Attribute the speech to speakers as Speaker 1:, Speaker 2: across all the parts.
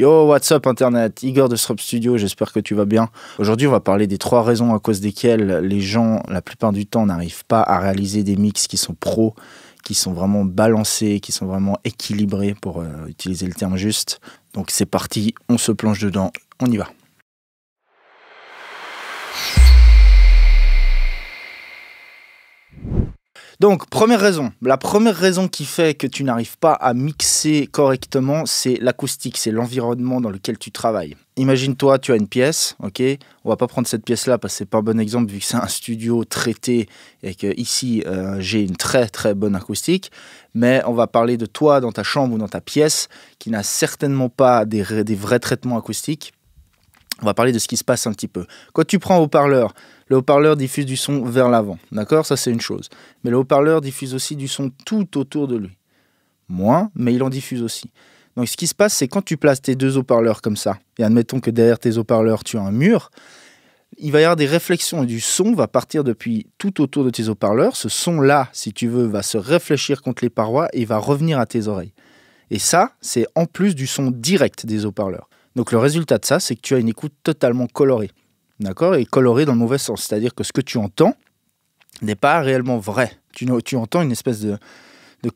Speaker 1: Yo, what's up Internet Igor de Strop Studio, j'espère que tu vas bien. Aujourd'hui, on va parler des trois raisons à cause desquelles les gens, la plupart du temps, n'arrivent pas à réaliser des mix qui sont pros, qui sont vraiment balancés, qui sont vraiment équilibrés, pour euh, utiliser le terme juste. Donc c'est parti, on se plonge dedans, on y va. Donc, première raison. La première raison qui fait que tu n'arrives pas à mixer correctement, c'est l'acoustique, c'est l'environnement dans lequel tu travailles. Imagine-toi, tu as une pièce, ok On va pas prendre cette pièce-là parce que c'est pas un bon exemple vu que c'est un studio traité et que ici euh, j'ai une très très bonne acoustique. Mais on va parler de toi dans ta chambre ou dans ta pièce qui n'a certainement pas des vrais traitements acoustiques on va parler de ce qui se passe un petit peu. Quand tu prends un haut-parleur, le haut-parleur diffuse du son vers l'avant, d'accord Ça c'est une chose. Mais le haut-parleur diffuse aussi du son tout autour de lui. Moins, mais il en diffuse aussi. Donc ce qui se passe, c'est quand tu places tes deux haut-parleurs comme ça, et admettons que derrière tes haut-parleurs tu as un mur, il va y avoir des réflexions et du son va partir depuis tout autour de tes haut-parleurs. Ce son-là, si tu veux, va se réfléchir contre les parois et va revenir à tes oreilles. Et ça, c'est en plus du son direct des haut-parleurs. Donc le résultat de ça, c'est que tu as une écoute totalement colorée. D'accord Et colorée dans le mauvais sens. C'est-à-dire que ce que tu entends n'est pas réellement vrai. Tu, entends une espèce de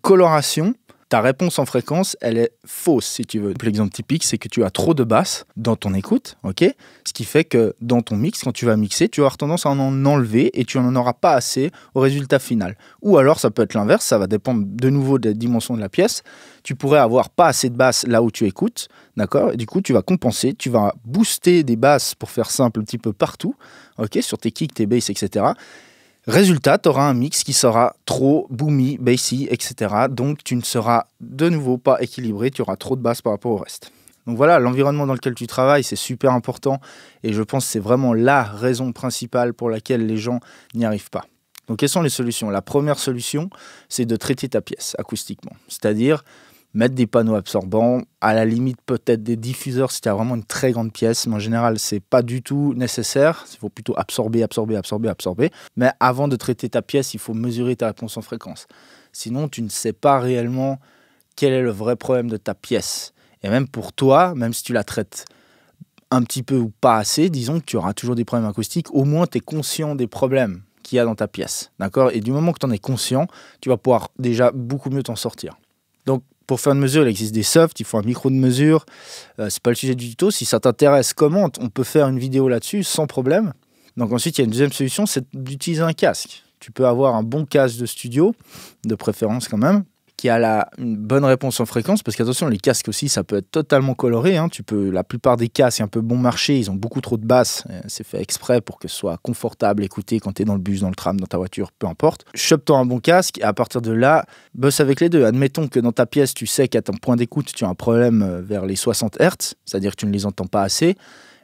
Speaker 1: coloration la réponse en fréquence, elle est fausse, si tu veux. L'exemple typique, c'est que tu as trop de basses dans ton écoute, ok Ce qui fait que dans ton mix, quand tu vas mixer, tu vas tendance à en enlever et tu n'en auras pas assez au résultat final. Ou alors, ça peut être l'inverse, ça va dépendre de nouveau des dimensions de la pièce. Tu pourrais avoir pas assez de basses là où tu écoutes, d'accord Du coup, tu vas compenser, tu vas booster des basses, pour faire simple, un petit peu partout, ok Sur tes kicks, tes basses, etc. Résultat, tu auras un mix qui sera trop boomy, bassy, etc. Donc tu ne seras de nouveau pas équilibré, tu auras trop de basses par rapport au reste. Donc voilà, l'environnement dans lequel tu travailles, c'est super important et je pense que c'est vraiment la raison principale pour laquelle les gens n'y arrivent pas. Donc quelles sont les solutions La première solution, c'est de traiter ta pièce acoustiquement. C'est-à-dire, mettre des panneaux absorbants, à la limite peut-être des diffuseurs si tu as vraiment une très grande pièce, mais en général c'est pas du tout nécessaire, il faut plutôt absorber, absorber, absorber, absorber, mais avant de traiter ta pièce, il faut mesurer ta réponse en fréquence. Sinon tu ne sais pas réellement quel est le vrai problème de ta pièce. Et même pour toi, même si tu la traites un petit peu ou pas assez, disons que tu auras toujours des problèmes acoustiques, au moins tu es conscient des problèmes qu'il y a dans ta pièce. D'accord Et du moment que tu en es conscient, tu vas pouvoir déjà beaucoup mieux t'en sortir. Donc pour faire une mesure, il existe des softs, il faut un micro de mesure. Ce euh, c'est pas le sujet du tuto. Si ça t'intéresse, commente, on peut faire une vidéo là-dessus sans problème. Donc ensuite, il y a une deuxième solution, c'est d'utiliser un casque. Tu peux avoir un bon casque de studio, de préférence quand même, qui a la, une bonne réponse en fréquence, parce qu'attention, les casques aussi, ça peut être totalement coloré. Hein. Tu peux, la plupart des cas, c'est un peu bon marché, ils ont beaucoup trop de basses. Euh, c'est fait exprès pour que ce soit confortable, écouter quand tu es dans le bus, dans le tram, dans ta voiture, peu importe. Chope-toi un bon casque, et à partir de là, bosse avec les deux. Admettons que dans ta pièce, tu sais qu'à ton point d'écoute, tu as un problème euh, vers les 60 Hz, c'est-à-dire que tu ne les entends pas assez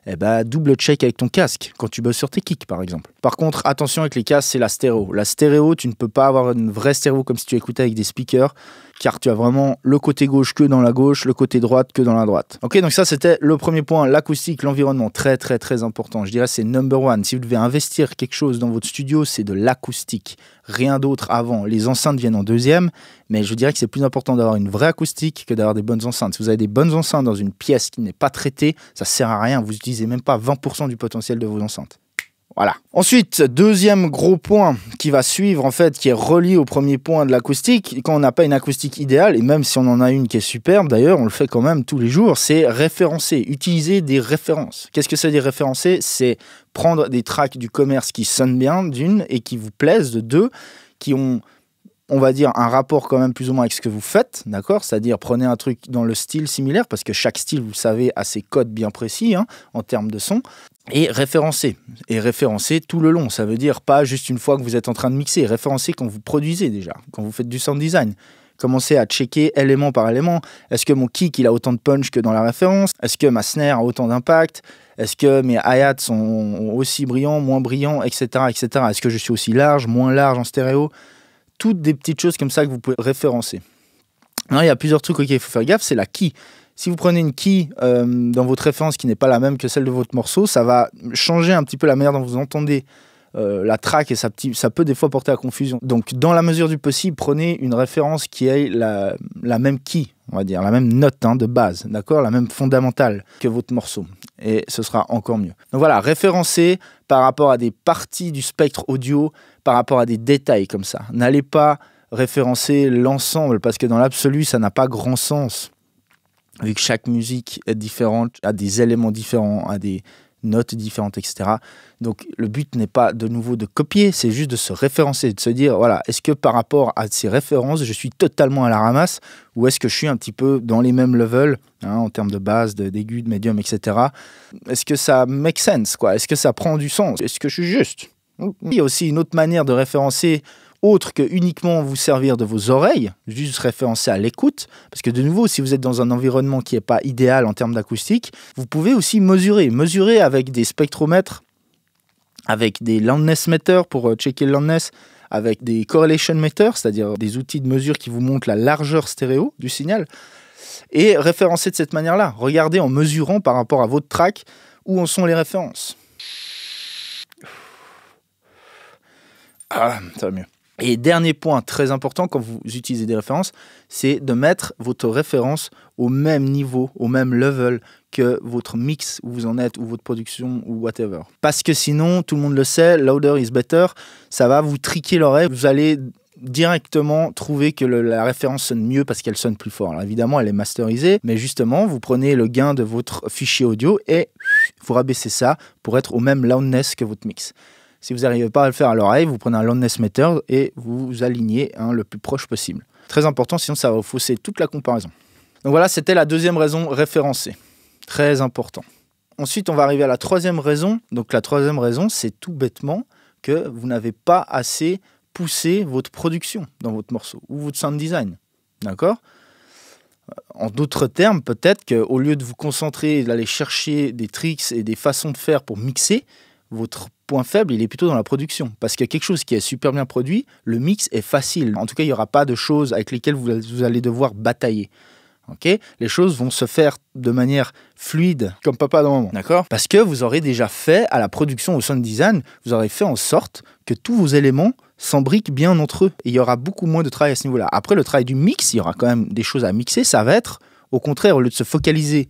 Speaker 1: eh ben, double check avec ton casque quand tu bosses sur tes kicks par exemple. Par contre, attention avec les casques, c'est la stéréo. La stéréo, tu ne peux pas avoir une vraie stéréo comme si tu écoutais avec des speakers car tu as vraiment le côté gauche que dans la gauche, le côté droite que dans la droite. Ok, donc ça c'était le premier point, l'acoustique, l'environnement, très très très important. Je dirais c'est number one. Si vous devez investir quelque chose dans votre studio, c'est de l'acoustique, rien d'autre avant. Les enceintes viennent en deuxième, mais je dirais que c'est plus important d'avoir une vraie acoustique que d'avoir des bonnes enceintes. Si vous avez des bonnes enceintes dans une pièce qui n'est pas traitée, ça sert à rien. Vous n'utilisez même pas 20% du potentiel de vos enceintes. Voilà. Ensuite, deuxième gros point qui va suivre, en fait, qui est relié au premier point de l'acoustique, quand on n'a pas une acoustique idéale, et même si on en a une qui est superbe, d'ailleurs, on le fait quand même tous les jours, c'est référencer, utiliser des références. Qu'est-ce que c'est dire référencer C'est prendre des tracks du commerce qui sonnent bien, d'une, et qui vous plaisent, de deux, qui ont on va dire, un rapport quand même plus ou moins avec ce que vous faites, d'accord C'est-à-dire, prenez un truc dans le style similaire, parce que chaque style, vous savez, a ses codes bien précis hein, en termes de son et référencer. Et référencer tout le long. Ça veut dire pas juste une fois que vous êtes en train de mixer, référencer quand vous produisez déjà, quand vous faites du sound design. Commencez à checker élément par élément. Est-ce que mon kick il a autant de punch que dans la référence Est-ce que ma snare a autant d'impact Est-ce que mes hi-hats sont aussi brillants, moins brillants, etc. etc. Est-ce que je suis aussi large, moins large en stéréo Toutes des petites choses comme ça que vous pouvez référencer. Non, il y a plusieurs trucs auxquels il faut faire gaffe, c'est la key. Si vous prenez une key euh, dans votre référence qui n'est pas la même que celle de votre morceau, ça va changer un petit peu la manière dont vous entendez euh, la track et ça, peut des fois porter à confusion. Donc, dans la mesure du possible, prenez une référence qui ait la, même key, on va dire, la même note hein, de base, d'accord La même fondamentale que votre morceau. Et ce sera encore mieux. Donc voilà, référencer par rapport à des parties du spectre audio, par rapport à des détails comme ça. N'allez pas référencer l'ensemble parce que dans l'absolu, ça n'a pas grand sens vu que chaque musique est différente, a des éléments différents, a des notes différentes, etc. Donc le but n'est pas de nouveau de copier, c'est juste de se référencer, de se dire, voilà, est-ce que par rapport à ces références, je suis totalement à la ramasse, ou est-ce que je suis un petit peu dans les mêmes levels, hein, en termes de base, d'aigu, de, de médium, etc. Est-ce que ça make sense, quoi Est-ce que ça prend du sens Est-ce que je suis juste Il y a aussi une autre manière de référencer autre que uniquement vous servir de vos oreilles, juste référencer à l'écoute, parce que de nouveau, si vous êtes dans un environnement qui n'est pas idéal en termes d'acoustique, vous pouvez aussi mesurer, mesurer avec des spectromètres, avec des landness meters pour euh, checker le loudness, avec des correlation meters, c'est-à-dire des outils de mesure qui vous montrent la largeur stéréo du signal, et référencer de cette manière-là. Regardez en mesurant par rapport à votre track où en sont les références. Ah, ça va mieux. Et dernier point très important quand vous utilisez des références, c'est de mettre votre référence au même niveau, au même level que votre mix où vous en êtes ou votre production ou whatever. Parce que sinon, tout le monde le sait, louder is better, ça va vous triquer l'oreille, vous allez directement trouver que la référence sonne mieux parce qu'elle sonne plus fort. évidemment, elle est masterisée, mais justement, vous prenez le gain de votre fichier audio et vous rabaissez ça pour être au même loudness que votre mix. Si vous n'arrivez pas à le faire à l'oreille, vous prenez un loudness meter et vous, alignez hein, le plus proche possible. Très important, sinon ça va fausser toute la comparaison. Donc voilà, c'était la deuxième raison référencée. Très important. Ensuite, on va arriver à la troisième raison. Donc la troisième raison, c'est tout bêtement que vous n'avez pas assez poussé votre production dans votre morceau ou votre sound design. D'accord en d'autres termes, peut-être qu'au lieu de vous concentrer et d'aller chercher des tricks et des façons de faire pour mixer, votre faible, il est plutôt dans la production. Parce qu'il y a quelque chose qui est super bien produit, le mix est facile. En tout cas, il y aura pas de choses avec lesquelles vous allez devoir batailler. ok les choses vont se faire de manière fluide, comme papa dans moment D'accord Parce que vous aurez déjà fait, à la production, au sound design, vous aurez fait en sorte que tous vos éléments s'embriquent bien entre eux. Et il y aura beaucoup moins de travail à ce niveau-là. Après, le travail du mix, il y aura quand même des choses à mixer. Ça va être, au contraire, au lieu de se focaliser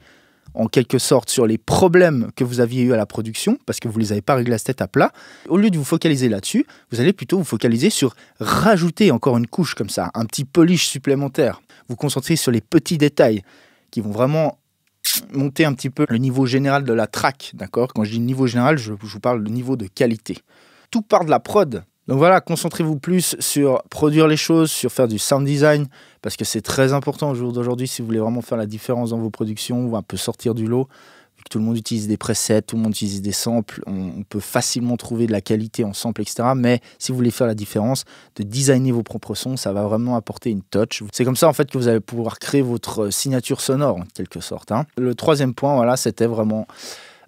Speaker 1: en quelque sorte sur les problèmes que vous aviez eu à la production, parce que vous ne les avez pas réglés à tête à plat, au lieu de vous focaliser là-dessus, vous allez plutôt vous focaliser sur rajouter encore une couche comme ça, un petit polish supplémentaire. Vous concentrez sur les petits détails qui vont vraiment monter un petit peu le niveau général de la track, d'accord Quand je dis niveau général, je, je vous parle de niveau de qualité. Tout part de la prod, donc voilà, concentrez-vous plus sur produire les choses, sur faire du sound design, parce que c'est très important au jour d'aujourd'hui si vous voulez vraiment faire la différence dans vos productions ou un peu sortir du lot. tout le monde utilise des presets, tout le monde utilise des samples, on, peut facilement trouver de la qualité en samples etc. Mais si vous voulez faire la différence, de designer vos propres sons, ça va vraiment apporter une touch. C'est comme ça en fait que vous allez pouvoir créer votre euh, signature sonore en quelque sorte. Hein. Le troisième point, voilà, c'était vraiment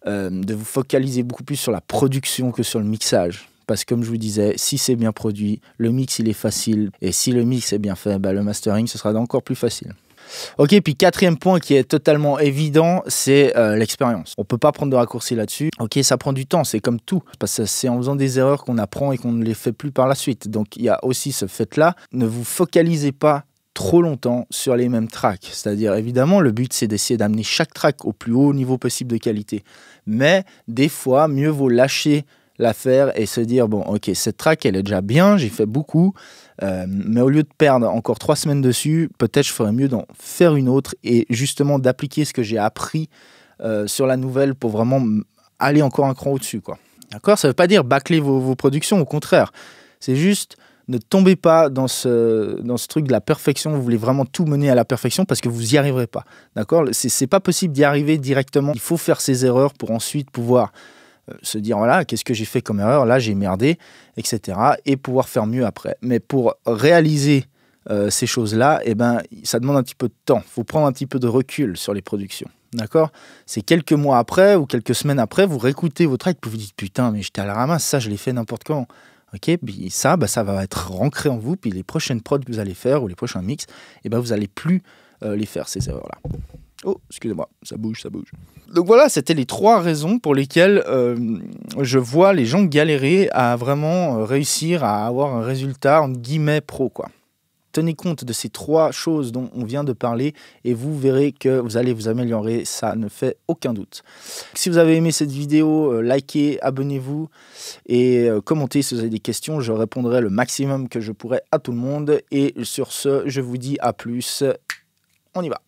Speaker 1: euh, de vous focaliser beaucoup plus sur la production que sur le mixage parce que comme je vous disais, si c'est bien produit, le mix il est facile, et si le mix est bien fait, bah, le mastering ce sera encore plus facile. Ok, puis quatrième point qui est totalement évident, c'est euh, l'expérience. On peut pas prendre de raccourci là-dessus. Ok, ça prend du temps, c'est comme tout, parce que c'est en faisant des erreurs qu'on apprend et qu'on ne les fait plus par la suite. Donc il y a aussi ce fait-là. Ne vous focalisez pas trop longtemps sur les mêmes tracks. C'est-à-dire, évidemment, le but, c'est d'essayer d'amener chaque track au plus haut niveau possible de qualité. Mais des fois, mieux vaut lâcher la faire et se dire bon, ok, cette track elle est déjà bien, j'ai fait beaucoup, euh, mais au lieu de perdre encore trois semaines dessus, peut-être je ferais mieux d'en faire une autre et justement d'appliquer ce que j'ai appris euh, sur la nouvelle pour vraiment aller encore un cran au-dessus, quoi. D'accord Ça veut pas dire bâcler vos, productions, au contraire. C'est juste ne tombez pas dans ce, dans ce truc de la perfection. Vous voulez vraiment tout mener à la perfection parce que vous n'y arriverez pas. D'accord C'est pas possible d'y arriver directement. Il faut faire ses erreurs pour ensuite pouvoir euh, se dire voilà, qu'est-ce que j'ai fait comme erreur, là j'ai merdé, etc. et pouvoir faire mieux après. Mais pour réaliser euh, ces choses-là, eh ben, ça demande un petit peu de temps. faut prendre un petit peu de recul sur les productions. D'accord C'est quelques mois après ou quelques semaines après, vous réécoutez votre acte, vous vous dites putain, mais j'étais à la ramasse, ça je l'ai fait n'importe quand. Ok, puis ça, bah, ça va être ancré en vous, puis les prochaines prods que vous allez faire ou les prochains mix, eh ben, vous allez plus euh, les faire, ces erreurs-là. Oh, excusez-moi, ça bouge, ça bouge. Donc voilà, c'était les trois raisons pour lesquelles euh, je vois les gens galérer à vraiment euh, réussir à avoir un résultat en guillemets pro quoi. Tenez compte de ces trois choses dont on vient de parler et vous verrez que vous allez vous améliorer, ça ne fait aucun doute. Si vous avez aimé cette vidéo, likez, abonnez-vous et commentez si vous avez des questions, je répondrai le maximum que je pourrai à tout le monde et sur ce, je vous dis à plus on y va.